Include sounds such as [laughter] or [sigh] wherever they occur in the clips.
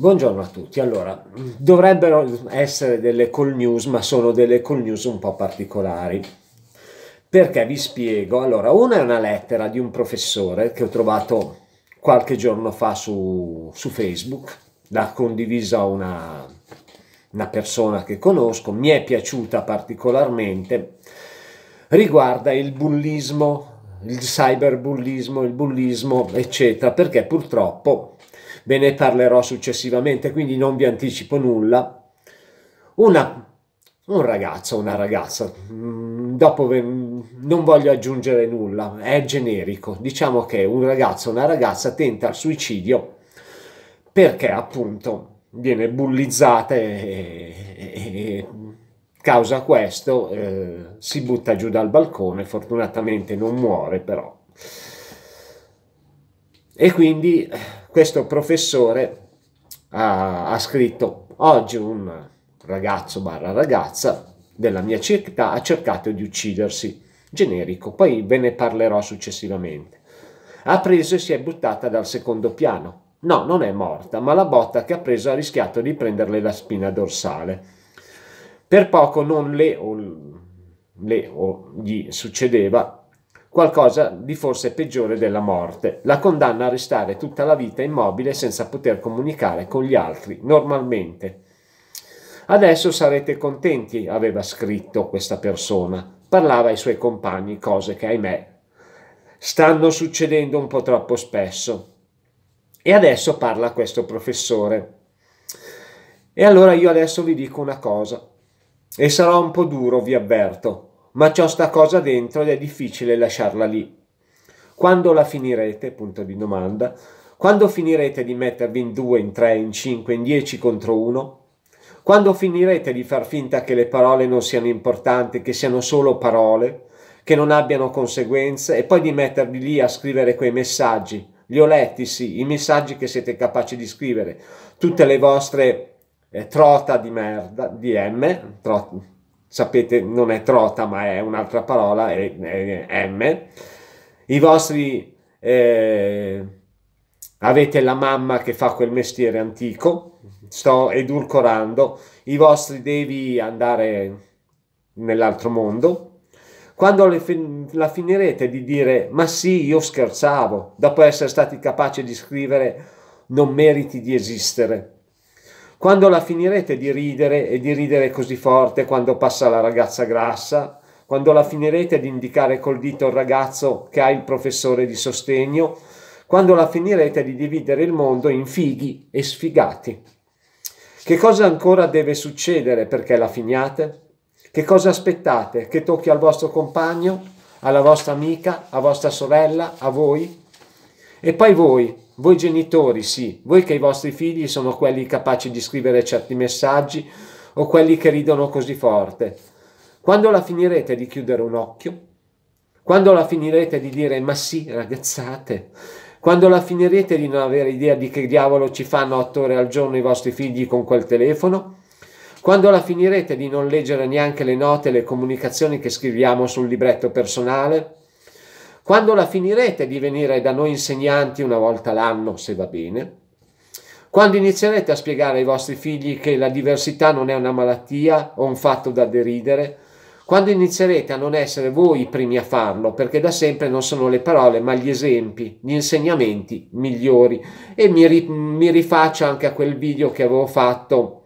Buongiorno a tutti, allora dovrebbero essere delle call news ma sono delle call news un po' particolari perché vi spiego, allora una è una lettera di un professore che ho trovato qualche giorno fa su, su Facebook, l'ha condivisa una, una persona che conosco, mi è piaciuta particolarmente, riguarda il bullismo, il cyberbullismo, il bullismo eccetera perché purtroppo ve ne parlerò successivamente, quindi non vi anticipo nulla. Una, un ragazzo, una ragazza, mm, dopo ve, non voglio aggiungere nulla, è generico. Diciamo che un ragazzo, una ragazza tenta il suicidio perché appunto viene bullizzata e, e, e causa questo eh, si butta giù dal balcone, fortunatamente non muore però. E quindi questo professore ha, ha scritto oggi un ragazzo barra ragazza della mia città ha cercato di uccidersi generico poi ve ne parlerò successivamente ha preso e si è buttata dal secondo piano no non è morta ma la botta che ha preso ha rischiato di prenderle la spina dorsale per poco non le o, le, o gli succedeva qualcosa di forse peggiore della morte, la condanna a restare tutta la vita immobile senza poter comunicare con gli altri normalmente. Adesso sarete contenti, aveva scritto questa persona. Parlava ai suoi compagni cose che, ahimè, stanno succedendo un po' troppo spesso. E adesso parla questo professore. E allora io adesso vi dico una cosa, e sarò un po' duro, vi avverto, ma c'ho sta cosa dentro ed è difficile lasciarla lì. Quando la finirete? Punto di domanda. Quando finirete di mettervi in due, in tre, in cinque, in dieci contro uno? Quando finirete di far finta che le parole non siano importanti, che siano solo parole, che non abbiano conseguenze, e poi di mettervi lì a scrivere quei messaggi? Li ho letti, sì, i messaggi che siete capaci di scrivere, tutte le vostre eh, trota di merda, DM, trota, sapete non è trota ma è un'altra parola, è, è, è M, i vostri eh, avete la mamma che fa quel mestiere antico, sto edulcorando, i vostri devi andare nell'altro mondo. Quando fin la finirete di dire ma sì, io scherzavo, dopo essere stati capaci di scrivere non meriti di esistere. Quando la finirete di ridere e di ridere così forte quando passa la ragazza grassa? Quando la finirete di indicare col dito il ragazzo che ha il professore di sostegno? Quando la finirete di dividere il mondo in fighi e sfigati? Che cosa ancora deve succedere perché la finiate? Che cosa aspettate? Che tocchi al vostro compagno, alla vostra amica, a vostra sorella, a voi? E poi voi, voi genitori, sì, voi che i vostri figli sono quelli capaci di scrivere certi messaggi o quelli che ridono così forte. Quando la finirete di chiudere un occhio? Quando la finirete di dire ma sì, ragazzate? Quando la finirete di non avere idea di che diavolo ci fanno otto ore al giorno i vostri figli con quel telefono? Quando la finirete di non leggere neanche le note e le comunicazioni che scriviamo sul libretto personale? Quando la finirete di venire da noi insegnanti una volta l'anno, se va bene? Quando inizierete a spiegare ai vostri figli che la diversità non è una malattia o un fatto da deridere? Quando inizierete a non essere voi i primi a farlo, perché da sempre non sono le parole, ma gli esempi, gli insegnamenti migliori. E mi, ri- mi rifaccio anche a quel video che avevo fatto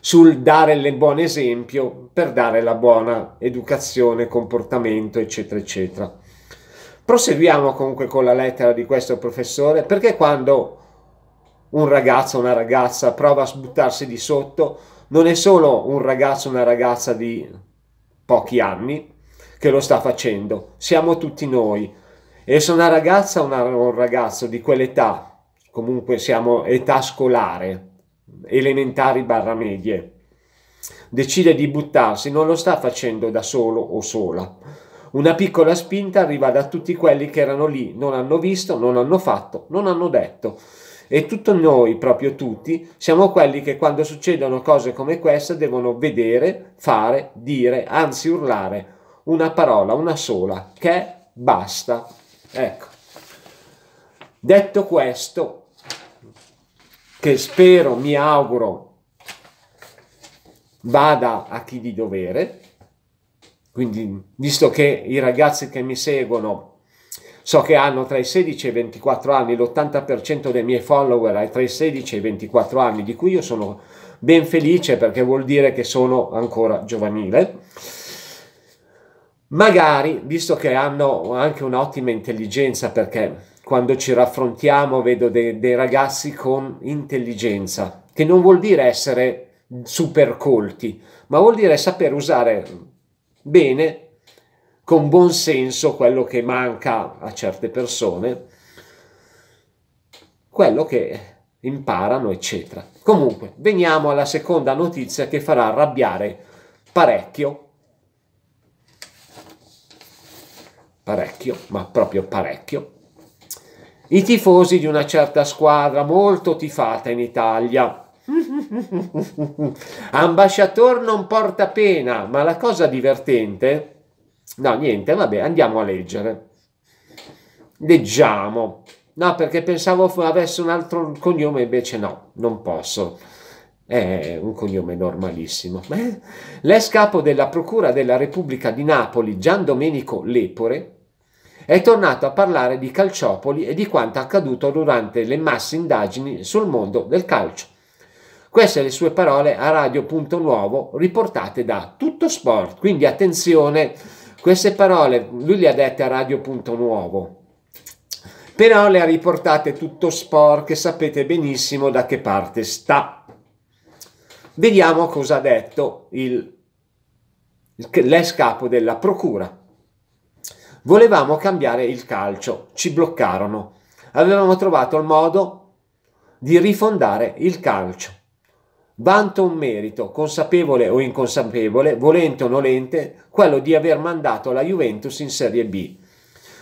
sul dare il buon esempio per dare la buona educazione, comportamento, eccetera, eccetera. Proseguiamo comunque con la lettera di questo professore perché quando un ragazzo o una ragazza prova a sbuttarsi di sotto, non è solo un ragazzo o una ragazza di pochi anni che lo sta facendo, siamo tutti noi. E se una ragazza o un ragazzo di quell'età, comunque siamo età scolare, elementari barra medie, decide di buttarsi, non lo sta facendo da solo o sola una piccola spinta arriva da tutti quelli che erano lì, non hanno visto, non hanno fatto, non hanno detto. E tutto noi, proprio tutti, siamo quelli che quando succedono cose come questa devono vedere, fare, dire, anzi urlare. Una parola, una sola, che è basta. Ecco. Detto questo, che spero, mi auguro, vada a chi di dovere, quindi, visto che i ragazzi che mi seguono so che hanno tra i 16 e i 24 anni, l'80% dei miei follower è tra i 16 e i 24 anni, di cui io sono ben felice perché vuol dire che sono ancora giovanile. Magari, visto che hanno anche un'ottima intelligenza, perché quando ci raffrontiamo vedo dei, dei ragazzi con intelligenza, che non vuol dire essere super colti, ma vuol dire saper usare bene, con buon senso, quello che manca a certe persone, quello che imparano, eccetera. Comunque, veniamo alla seconda notizia che farà arrabbiare parecchio, parecchio, ma proprio parecchio, i tifosi di una certa squadra molto tifata in Italia, [laughs] Ambasciatore non porta pena, ma la cosa divertente... No, niente, vabbè, andiamo a leggere. Leggiamo. No, perché pensavo avesse un altro cognome, invece no, non posso. È un cognome normalissimo. Eh? L'ex capo della Procura della Repubblica di Napoli, Gian Domenico Lepore, è tornato a parlare di calciopoli e di quanto accaduto durante le masse indagini sul mondo del calcio. Queste le sue parole a Radio Punto Nuovo riportate da Tutto Sport. Quindi attenzione, queste parole lui le ha dette a Radio Punto Nuovo, però le ha riportate Tutto Sport che sapete benissimo da che parte sta. Vediamo cosa ha detto il, l'ex capo della procura. Volevamo cambiare il calcio, ci bloccarono. Avevamo trovato il modo di rifondare il calcio vanto un merito, consapevole o inconsapevole, volente o nolente, quello di aver mandato la Juventus in Serie B.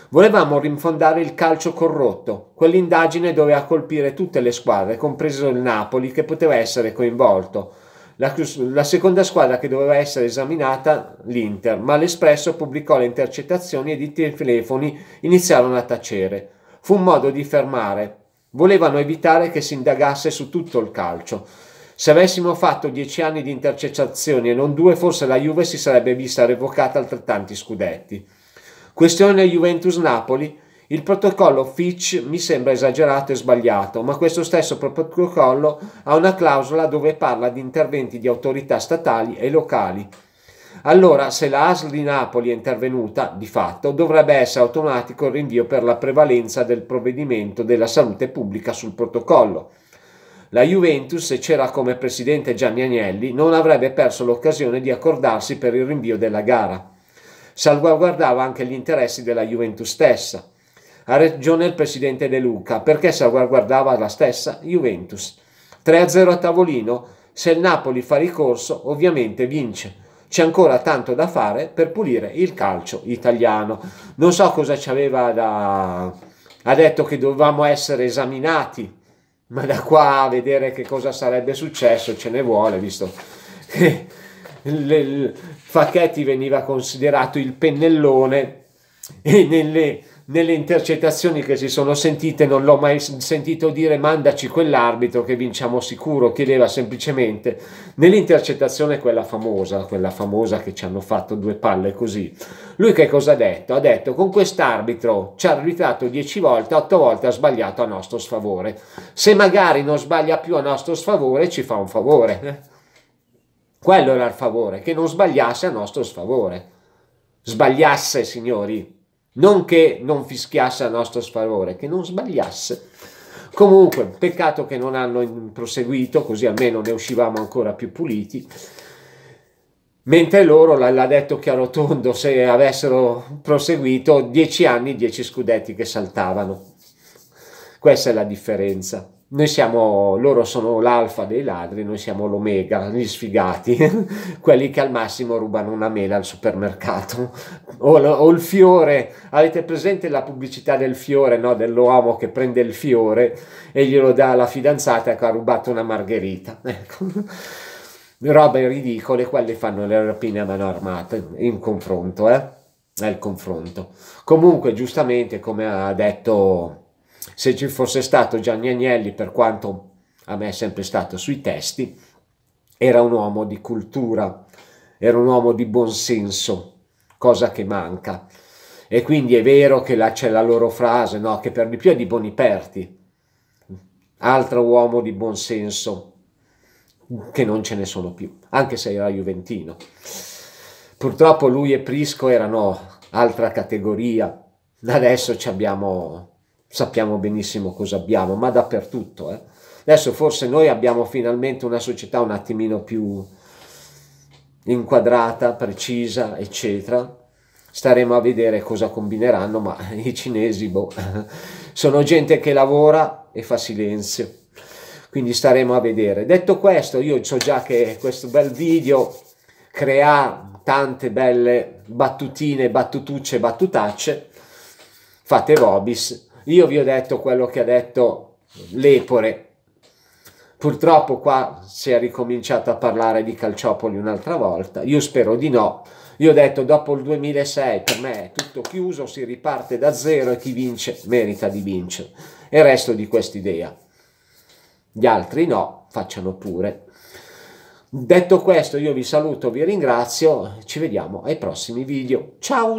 Volevamo rinfondare il calcio corrotto, quell'indagine doveva colpire tutte le squadre, compreso il Napoli che poteva essere coinvolto. La, la seconda squadra che doveva essere esaminata, l'Inter, ma l'Espresso pubblicò le intercettazioni e i telefoni iniziarono a tacere. Fu un modo di fermare. Volevano evitare che si indagasse su tutto il calcio. Se avessimo fatto dieci anni di intercettazioni e non due, forse la Juve si sarebbe vista revocata altrettanti scudetti. Questione Juventus-Napoli. Il protocollo Fitch mi sembra esagerato e sbagliato, ma questo stesso protocollo ha una clausola dove parla di interventi di autorità statali e locali. Allora, se la ASL di Napoli è intervenuta, di fatto, dovrebbe essere automatico il rinvio per la prevalenza del provvedimento della salute pubblica sul protocollo. La Juventus, se c'era come presidente Gianni Agnelli, non avrebbe perso l'occasione di accordarsi per il rinvio della gara. Salvaguardava anche gli interessi della Juventus stessa. Ha ragione il presidente De Luca, perché salvaguardava la stessa Juventus. 3-0 a tavolino, se il Napoli fa ricorso ovviamente vince. C'è ancora tanto da fare per pulire il calcio italiano. Non so cosa ci aveva da... ha detto che dovevamo essere esaminati ma da qua a vedere che cosa sarebbe successo ce ne vuole, visto che Facchetti veniva considerato il pennellone e nelle nelle intercettazioni che si sono sentite non l'ho mai sentito dire mandaci quell'arbitro che vinciamo sicuro, chiedeva semplicemente nell'intercettazione quella famosa, quella famosa che ci hanno fatto due palle così. Lui che cosa ha detto? Ha detto con quest'arbitro ci ha arbitrato dieci volte, otto volte ha sbagliato a nostro sfavore. Se magari non sbaglia più a nostro sfavore ci fa un favore. Eh. Quello era il favore, che non sbagliasse a nostro sfavore. Sbagliasse, signori, non che non fischiasse a nostro sfavore, che non sbagliasse. Comunque, peccato che non hanno proseguito, così almeno ne uscivamo ancora più puliti. Mentre loro, l'ha detto chiaro tondo, se avessero proseguito, 10 anni, 10 scudetti che saltavano. Questa è la differenza. Noi siamo, loro sono l'alfa dei ladri, noi siamo l'omega, gli sfigati, [laughs] quelli che al massimo rubano una mela al supermercato, o, o, il fiore, avete presente la pubblicità del fiore, no? dell'uomo che prende il fiore e glielo dà alla fidanzata che ha rubato una margherita. [laughs] Ecco. Robe ridicole, quelle fanno le rapine a mano armata in confronto, eh? È il confronto. Comunque, giustamente, come ha detto, se ci fosse stato Gianni Agnelli, per quanto a me è sempre stato sui testi, era un uomo di cultura, era un uomo di buonsenso, cosa che manca. E quindi è vero che là c'è la loro frase, no? che per di più è di Boniperti, altro uomo di buon senso che non ce ne sono più, anche se era juventino. Purtroppo lui e Prisco erano altra categoria, adesso ci abbiamo, sappiamo benissimo cosa abbiamo, ma dappertutto. Eh? Adesso forse noi abbiamo finalmente una società un attimino più, inquadrata, precisa, eccetera. Staremo a vedere cosa combineranno, ma i cinesi, boh, [laughs] sono gente che lavora e fa silenzio. Quindi staremo a vedere. Detto questo, io so già che questo bel video crea tante belle battutine, battutucce, battutacce. Fate Robis. Io vi ho detto quello che ha detto Lepore Purtroppo qua si è ricominciato a parlare di calciopoli un'altra volta, io spero di no. Io ho detto dopo il 2006 per me è tutto chiuso, si riparte da zero e chi vince merita di vincere. E resto di quest'idea. Gli altri no, facciano pure. Detto questo io vi saluto, vi ringrazio, ci vediamo ai prossimi video. Ciao!